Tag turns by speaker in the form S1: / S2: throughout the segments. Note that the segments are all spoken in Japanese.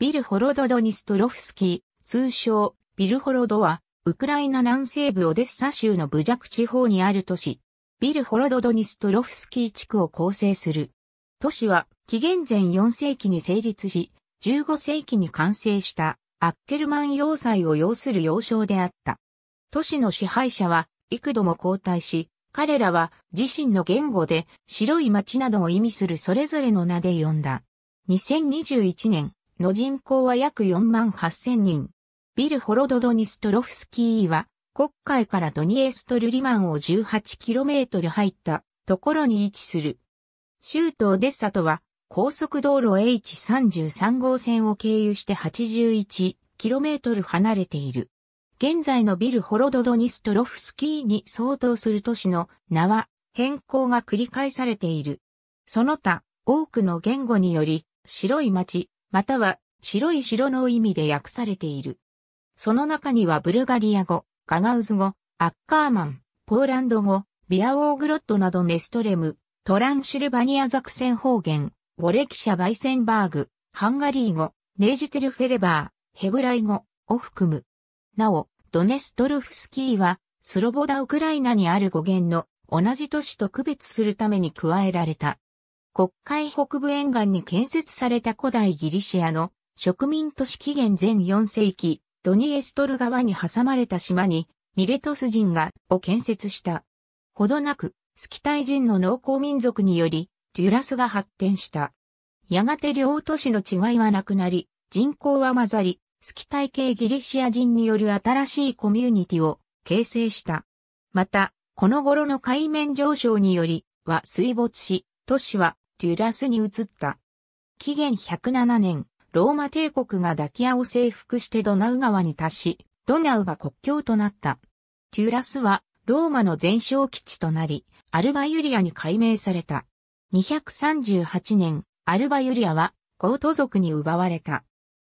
S1: ビルホロド・ドニストロフスキー、通称、ビルホロドは、ウクライナ南西部オデッサ州のブジャク地方にある都市、ビルホロド・ドニストロフスキー地区を構成する。都市は、紀元前4世紀に成立し、15世紀に完成した、アッケルマン要塞を要する要衝であった。都市の支配者は、幾度も交代し、彼らは自身の言語で白い街などを意味するそれぞれの名で呼んだ。2021年、の人口は約4万8000人。ビルホロドドニストロフスキーは、国会からドニエストルリマンを 18km 入ったところに位置する。州都オデッサとは、高速道路 H33 号線を経由して 81km 離れている。現在のビルホロドドニストロフスキーに相当する都市の名は変更が繰り返されている。その他、多くの言語により、白い街、または白い城の意味で訳されている。その中にはブルガリア語、ガガウズ語、アッカーマン、ポーランド語、ビアオーグロットなどネストレム、トランシルバニアザクセン方言、ウォレキシャ・バイセンバーグ、ハンガリー語、ネジテルフェレバー、ヘブライ語を含む。なお、ドネストルフスキーは、スロボダ・ウクライナにある語源の同じ都市と区別するために加えられた国会北部沿岸に建設された古代ギリシアの植民都市紀元前4世紀、ドニエストル川に挟まれた島にミレトス人がを建設した。ほどなく、スキタイ人の農耕民族により、デュラスが発展した。やがて両都市の違いはなくなり、人口は混ざり、スキタイ系ギリシア人による新しいコミュニティを形成した。また、この頃の海面上昇により、は水没し、都市はデュラスに移った。紀元107年、ローマ帝国がダキアを征服してドナウ川に達し、ドナウが国境となった。テュラスはローマの前哨基地となり、アルバユリアに改名された。238年、アルバユリアはゴート族に奪われた。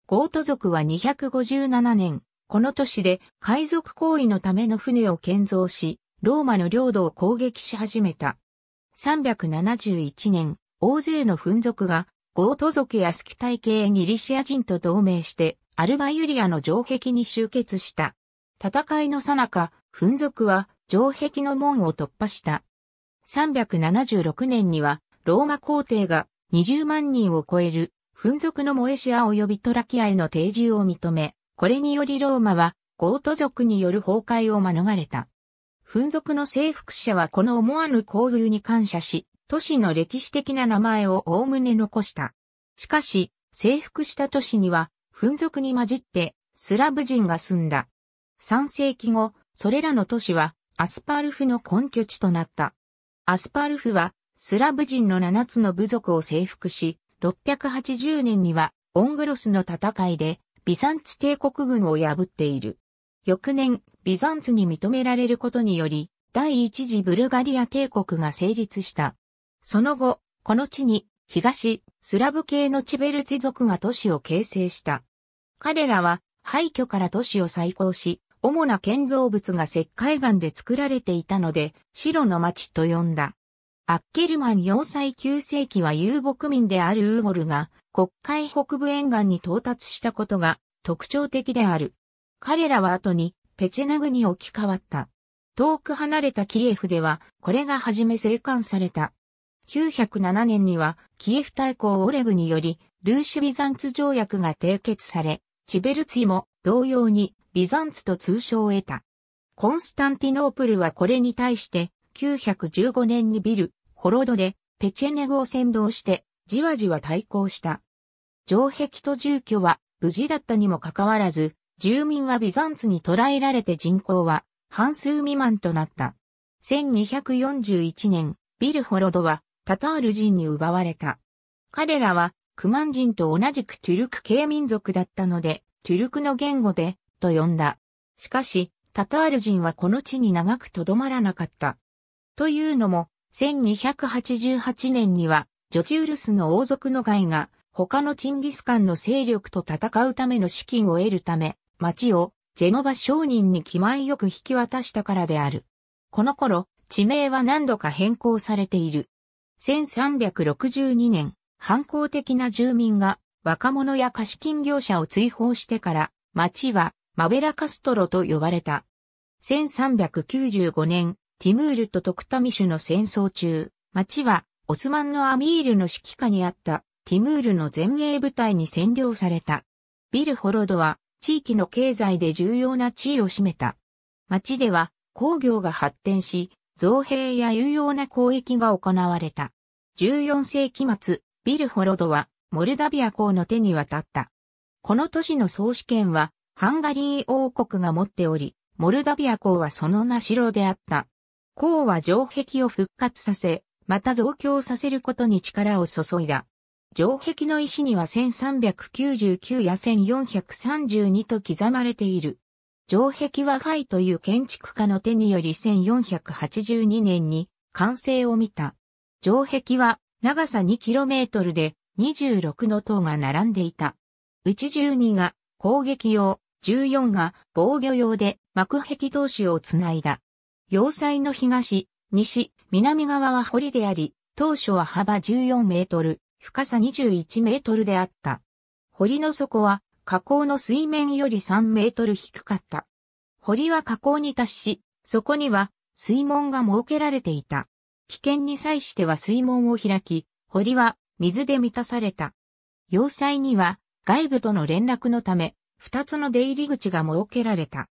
S1: ゴート族は257年、この都市で海賊行為のための船を建造し、ローマの領土を攻撃し始めた。3 7 1年、大勢の紛族が、ゴート族やスキタイ系ギリシア人と同盟して、アルバユリアの城壁に集結した。戦いの最中、紛族は城壁の門を突破した。376年には、ローマ皇帝が20万人を超える、紛族のモエシア及びトラキアへの定住を認め、これによりローマは、ゴート族による崩壊を免れた。紛族の征服者はこの思わぬ交流に感謝し、都市の歴史的な名前をおおむね残した。しかし、征服した都市には、紛族に混じって、スラブ人が住んだ。3世紀後、それらの都市は、アスパルフの根拠地となった。アスパルフは、スラブ人の7つの部族を征服し、680年には、オングロスの戦いで、ビサンツ帝国軍を破っている。翌年、ビザンツに認められることにより、第一次ブルガリア帝国が成立した。その後、この地に、東、スラブ系のチベルツ族が都市を形成した。彼らは、廃墟から都市を再興し、主な建造物が石灰岩で作られていたので、白の町と呼んだ。アッケルマン要塞9世紀は遊牧民であるウーゴルが、国会北部沿岸に到達したことが特徴的である。彼らは後にペチェナグに置き換わった。遠く離れたキエフでは、これが初め生還された。907年には、キエフ大公オレグにより、ルーシュ・ビザンツ条約が締結され、チベルツィも同様にビザンツと通称を得た。コンスタンティノープルはこれに対して915年にビル、ホロドでペチェネグを先導してじわじわ対抗した。城壁と住居は無事だったにもかかわらず住民はビザンツに捕らえられて人口は半数未満となった。1241年、ビルホロドはタタール人に奪われた。彼らはクマン人と同じくトゥルク系民族だったので、トゥルクの言語で、と呼んだ。しかし、タタール人はこの地に長く留まらなかった。というのも、1288年には、ジョチウルスの王族の外が、他のチンギスカンの勢力と戦うための資金を得るため、町をジェノバ商人に気前よく引き渡したからである。この頃、地名は何度か変更されている。1362年、反抗的な住民が若者や貸金業者を追放してから、町はマベラカストロと呼ばれた。1395年、ティムールとトクタミシュの戦争中、町はオスマンのアミールの指揮下にあったティムールの前衛部隊に占領された。ビル・ホロドは地域の経済で重要な地位を占めた。町では工業が発展し、造幣や有用な交易が行われた。14世紀末、ビルホロドはモルダビア公の手に渡った。この都市の総主権はハンガリー王国が持っており、モルダビア公はその名城であった。公は城壁を復活させ、また増強させることに力を注いだ。城壁の石には1399や1432と刻まれている。城壁はファイという建築家の手により1482年に完成を見た。城壁は長さ 2km で26の塔が並んでいた。うち12が攻撃用、14が防御用で幕壁投士をつないだ。要塞の東、西、南側は堀であり、当初は幅14メートル、深さ21メートルであった。堀の底は河口の水面より3メートル低かった。堀は河口に達し、そこには水門が設けられていた。危険に際しては水門を開き、堀は水で満たされた。要塞には外部との連絡のため、二つの出入り口が設けられた。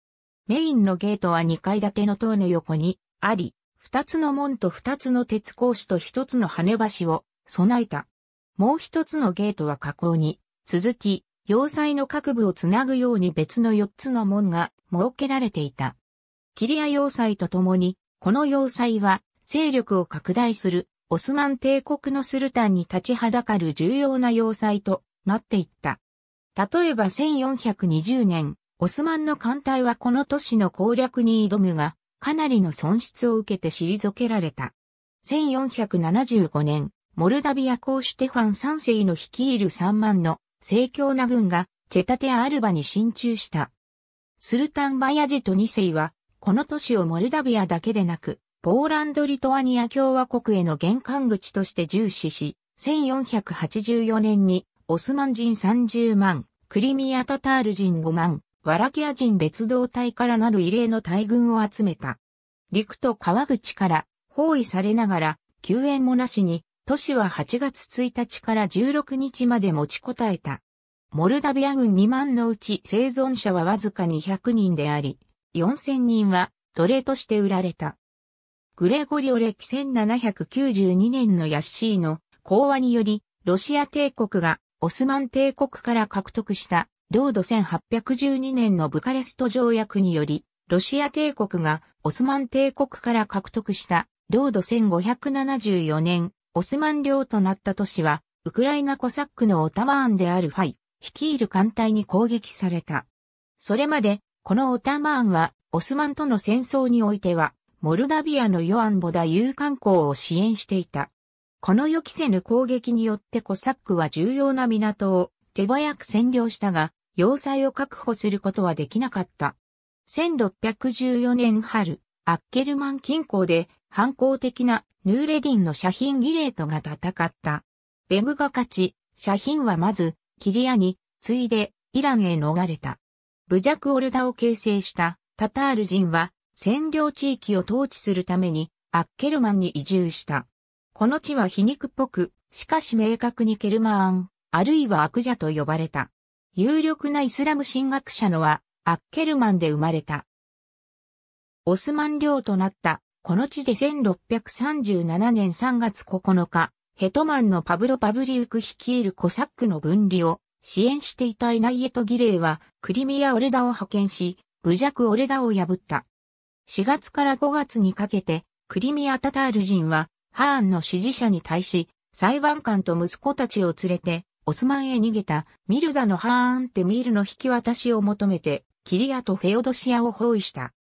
S1: メインのゲートは二階建ての塔の横にあり、二つの門と二つの鉄格子と一つの跳ね橋を備えた。もう一つのゲートは河口に、続き、要塞の各部をつなぐように別の四つの門が設けられていた。キリア要塞とともに、この要塞は、勢力を拡大する、オスマン帝国のスルタンに立ちはだかる重要な要塞となっていった。例えば1420年、オスマンの艦隊はこの都市の攻略に挑むが、かなりの損失を受けて退けられた。1475年、モルダビア公シュテファン3世の率いる3万の盛況な軍がチェタテアアルバに進駐した。スルタンバヤジト2世は、この都市をモルダビアだけでなく、ポーランド・リトアニア共和国への玄関口として重視し、1484年にオスマン人30万、クリミア・タタール人5万、ワラキア人別動隊からなる異例の大軍を集めた。陸と川口から包囲されながら救援もなしに都市は8月1日から16日まで持ちこたえた。モルダビア軍2万のうち生存者はわずか200人であり、4000人は奴隷として売られた。グレゴリオ歴1792年のヤッシーの講和により、ロシア帝国がオスマン帝国から獲得した領土1812年のブカレスト条約により、ロシア帝国がオスマン帝国から獲得した領土1574年オスマン領となった都市は、ウクライナコサックのオタマーンであるファイ、率いる艦隊に攻撃された。それまで、このオタマーンは、オスマンとの戦争においては、モルダビアのヨアン・ボダ有観光を支援していた。この予期せぬ攻撃によってコサックは重要な港を手早く占領したが、要塞を確保することはできなかった。1614年春、アッケルマン近郊で反抗的なヌーレディンのシャヒン・ギレートが戦った。ベグが勝ち、シャヒンはまずキリアに次いでイランへ逃れた。ブジャクオルダを形成したタタール人は占領地域を統治するためにアッケルマンに移住した。この地は皮肉っぽく、しかし明確にケルマーン、あるいは悪者と呼ばれた。有力なイスラム神学者のは、アッケルマンで生まれた。オスマン領となった、この地で1637年3月9日、ヘトマンのパブロ・パブリウク率いるコサックの分離を支援していたイナイエト・ギレイは、クリミア・オレダを派遣し、侮辱オレダを破った。4月から5月にかけて、クリミア・タタール人は、ハーンの支持者に対し、裁判官と息子たちを連れて、オスマンへ逃げたミルザのハーンテミールの引き渡しを求めて、キリアとフェオドシアを包囲した。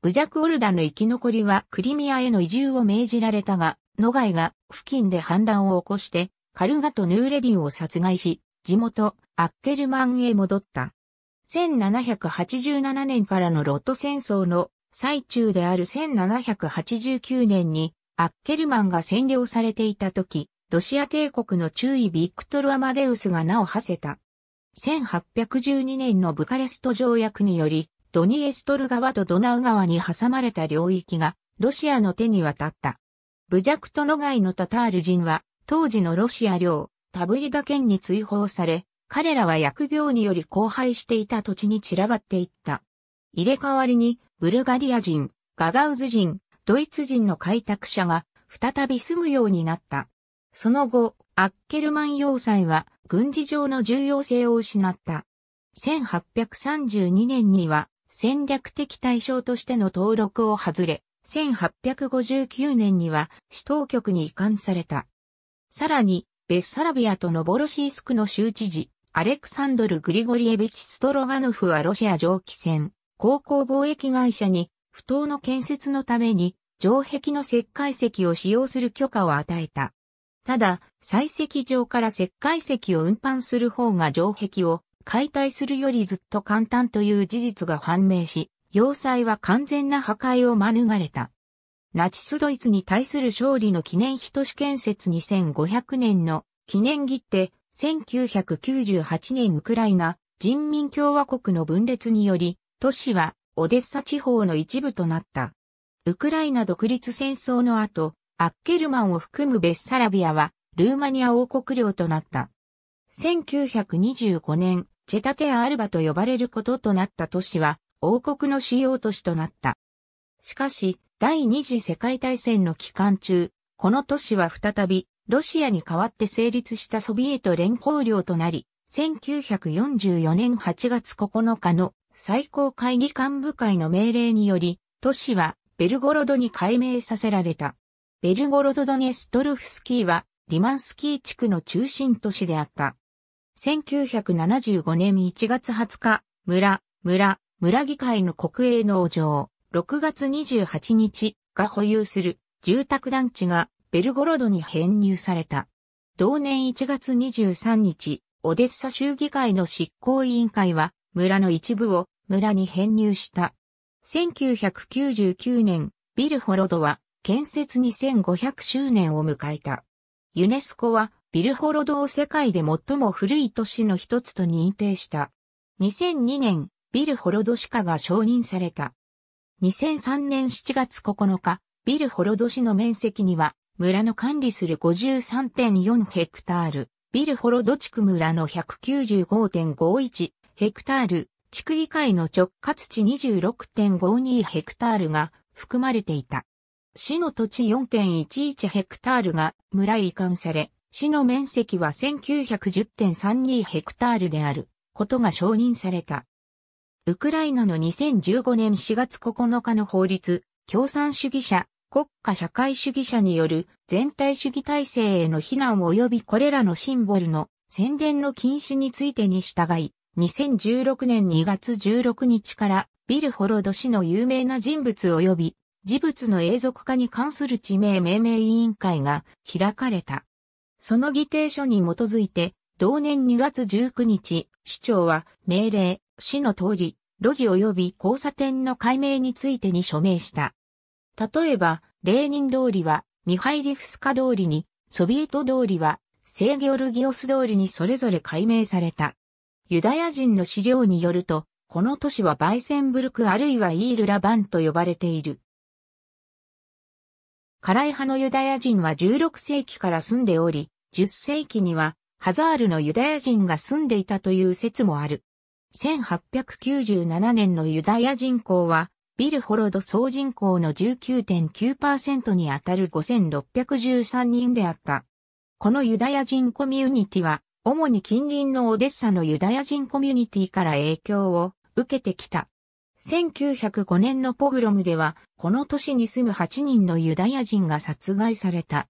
S1: ブジャクオルダの生き残りはクリミアへの移住を命じられたが、ノガイが付近で反乱を起こして、カルガとヌーレディンを殺害し、地元、アッケルマンへ戻った。1787年からのロット戦争の最中である1789年に、アッケルマンが占領されていた時、ロシア帝国の中尉ビクトル・アマデウスが名を馳せた。1812年のブカレスト条約により、ドニエストル川とドナウ川に挟まれた領域がロシアの手に渡った。ブジャクトノガイのタタール人は当時のロシア領タブリダ県に追放され、彼らは薬病により荒廃していた土地に散らばっていった。入れ替わりにブルガリア人、ガガウズ人、ドイツ人の開拓者が再び住むようになった。その後、アッケルマン要塞は軍事上の重要性を失った。1832年には戦略的対象としての登録を外れ、1859年には市当局に移管された。さらに、ベッサラビアとノボロシースクの州知事、アレクサンドル・グリゴリエビチ・ストロガノフはロシア蒸気船、航行貿易会社に、不当の建設のために、城壁の石灰石を使用する許可を与えた。ただ、採石場から石灰石を運搬する方が城壁を解体するよりずっと簡単という事実が判明し、要塞は完全な破壊を免れた。ナチスドイツに対する勝利の記念碑都市建設2500年の記念切手1998年ウクライナ人民共和国の分裂により都市はオデッサ地方の一部となった。ウクライナ独立戦争の後、アッケルマンを含むベッサラビアはルーマニア王国領となった。1925年チェタテア・アルバと呼ばれることとなった都市は王国の主要都市となった。しかし、第二次世界大戦の期間中、この都市は再びロシアに代わって成立したソビエト連邦領となり、1944年8月9日の最高会議幹部会の命令により、都市はベルゴロドに改名させられた。ベルゴロドドネストルフスキーはリマンスキー地区の中心都市であった。1975年1月20日、村、村、村議会の国営農場、6月28日が保有する住宅団地がベルゴロドに編入された。同年1月23日、オデッサ州議会の執行委員会は村の一部を村に編入した。1999年、ビルホロドは建設2500周年を迎えた。ユネスコはビルホロドを世界で最も古い都市の一つと認定した。2002年、ビルホロドシカが承認された。2003年7月9日、ビルホロド市の面積には、村の管理する53.4ヘクタール、ビルホロド地区村の195.51ヘクタール、地区議会の直轄地26.52ヘクタールが含まれていた。市の土地4.11ヘクタールが村移管され、市の面積は1910.32ヘクタールであることが承認された。ウクライナの2015年4月9日の法律、共産主義者、国家社会主義者による全体主義体制への非難及びこれらのシンボルの宣伝の禁止についてに従い、2016年2月16日からビル・ホロド氏の有名な人物及び事物の永続化に関する地名命名委員会が開かれた。その議定書に基づいて、同年2月19日、市長は命令、市の通り、路地及び交差点の解明についてに署名した。例えば、レーニン通りは、ミハイリフスカ通りに、ソビエト通りは、セーギオルギオス通りにそれぞれ解明された。ユダヤ人の資料によると、この都市はバイセンブルクあるいはイールラバンと呼ばれている。カライ派のユダヤ人は16世紀から住んでおり、10世紀にはハザールのユダヤ人が住んでいたという説もある。1897年のユダヤ人口は、ビルホロド総人口の19.9%にあたる5613人であった。このユダヤ人コミュニティは、主に近隣のオデッサのユダヤ人コミュニティから影響を受けてきた。1905年のポグロムでは、この都市に住む8人のユダヤ人が殺害された。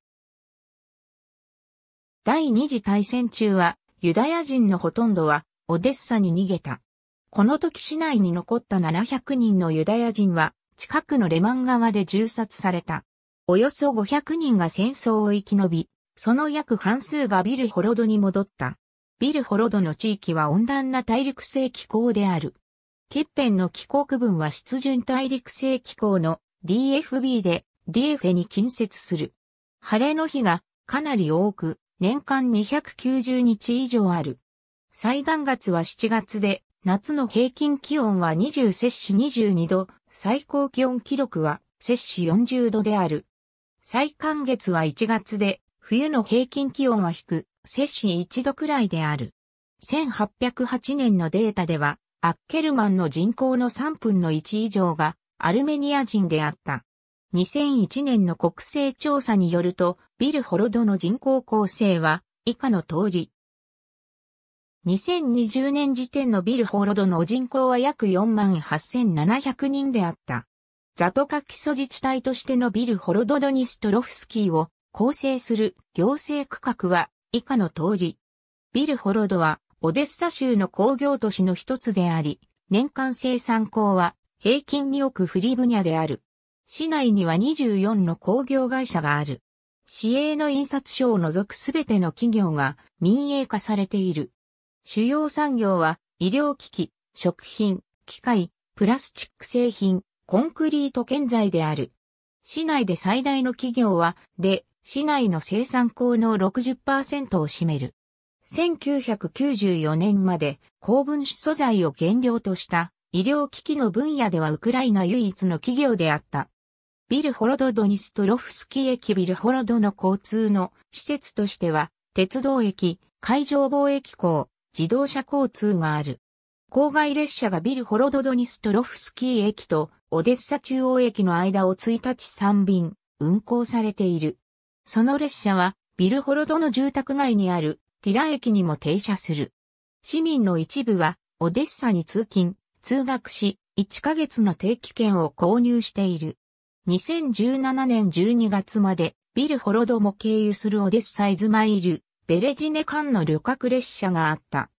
S1: 第二次大戦中は、ユダヤ人のほとんどは、オデッサに逃げた。この時市内に残った700人のユダヤ人は、近くのレマン川で銃殺された。およそ500人が戦争を生き延び、その約半数がビルホロドに戻った。ビルホロドの地域は温暖な大陸性気候である。欠片の気候区分は湿潤大陸性気候の DFB で DF に近接する。晴れの日がかなり多く、年間290日以上ある。最暖月は7月で、夏の平均気温は20摂氏22度、最高気温記録は摂氏40度である。最寒月は1月で、冬の平均気温は低摂氏1度くらいである。1808年のデータでは、アッケルマンの人口の3分の1以上がアルメニア人であった。2001年の国勢調査によると、ビルホロドの人口構成は以下の通り。2020年時点のビルホロドの人口は約48,700人であった。ザトカ基礎自治体としてのビルホロドドニストロフスキーを構成する行政区画は以下の通り。ビルホロドはオデッサ州の工業都市の一つであり、年間生産工は平均2億フリブニャである。市内には24の工業会社がある。市営の印刷所を除くすべての企業が民営化されている。主要産業は医療機器、食品、機械、プラスチック製品、コンクリート建材である。市内で最大の企業は、で、市内の生産工の60%を占める。1994年まで高分子素材を原料とした医療機器の分野ではウクライナ唯一の企業であった。ビルホロドドニストロフスキー駅ビルホロドの交通の施設としては、鉄道駅、海上貿易港、自動車交通がある。郊外列車がビルホロドドニストロフスキー駅とオデッサ中央駅の間を1日3便運行されている。その列車はビルホロドの住宅街にあるティラ駅にも停車する。市民の一部は、オデッサに通勤、通学し、1ヶ月の定期券を購入している。2017年12月まで、ビルホロドも経由するオデッサイズマイル、ベレジネ間の旅客列車があった。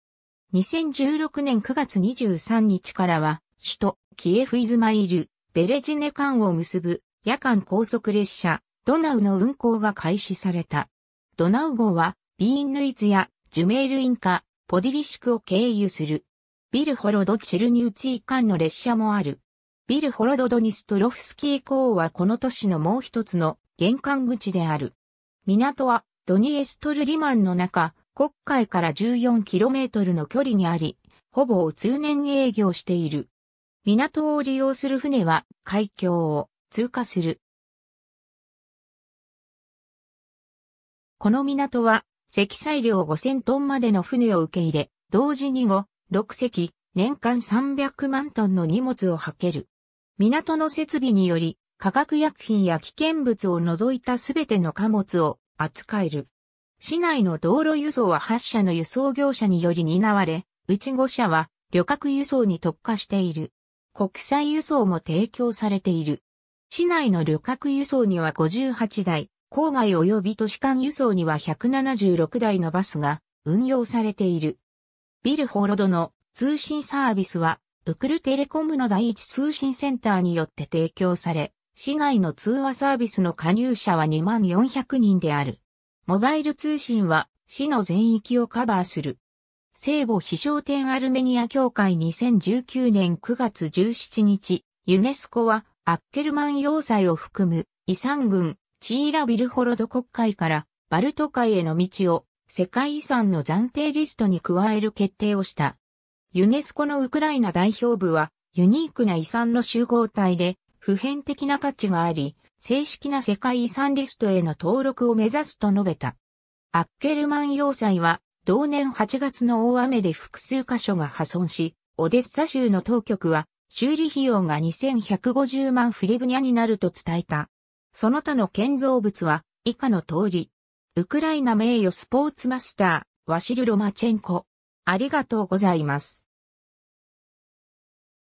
S1: 2016年9月23日からは、首都キエフイズマイル、ベレジネ間を結ぶ夜間高速列車、ドナウの運行が開始された。ドナウ号はビーンヌイツやジュメールインカ、ポディリシクを経由する。ビルホロド・チェルニウツイ間の列車もある。ビルホロド・ドニストロフスキー港はこの都市のもう一つの玄関口である。港はドニエストルリマンの中、国海から 14km の距離にあり、ほぼ通年営業している。港を利用する船は海峡を通過する。この港は積載量5000トンまでの船を受け入れ、同時に5、6隻、年間300万トンの荷物をはける。港の設備により、化学薬品や危険物を除いたすべての貨物を扱える。市内の道路輸送は8社の輸送業者により担われ、うち5社は旅客輸送に特化している。国際輸送も提供されている。市内の旅客輸送には58台、郊外及び都市間輸送には176台のバスが運用されている。ビルホロドの通信サービスは、ウクルテレコムの第一通信センターによって提供され、市内の通話サービスの加入者は2400人である。モバイル通信は市の全域をカバーする。聖母飛翔天アルメニア協会2019年9月17日、ユネスコはアッケルマン要塞を含む遺産群チーラ・ビルホロド国会からバルト海への道を世界遺産の暫定リストに加える決定をした。ユネスコのウクライナ代表部はユニークな遺産の集合体で普遍的な価値があり、正式な世界遺産リストへの登録を目指すと述べた。アッケルマン要塞は同年8月の大雨で複数箇所が破損し、オデッサ州の当局は修理費用が2150万フリブニャになると伝えた。その他の建造物は以下の通り。ウクライナ名誉スポーツマスター、ワシル・ロマチェンコ。ありがとうございます。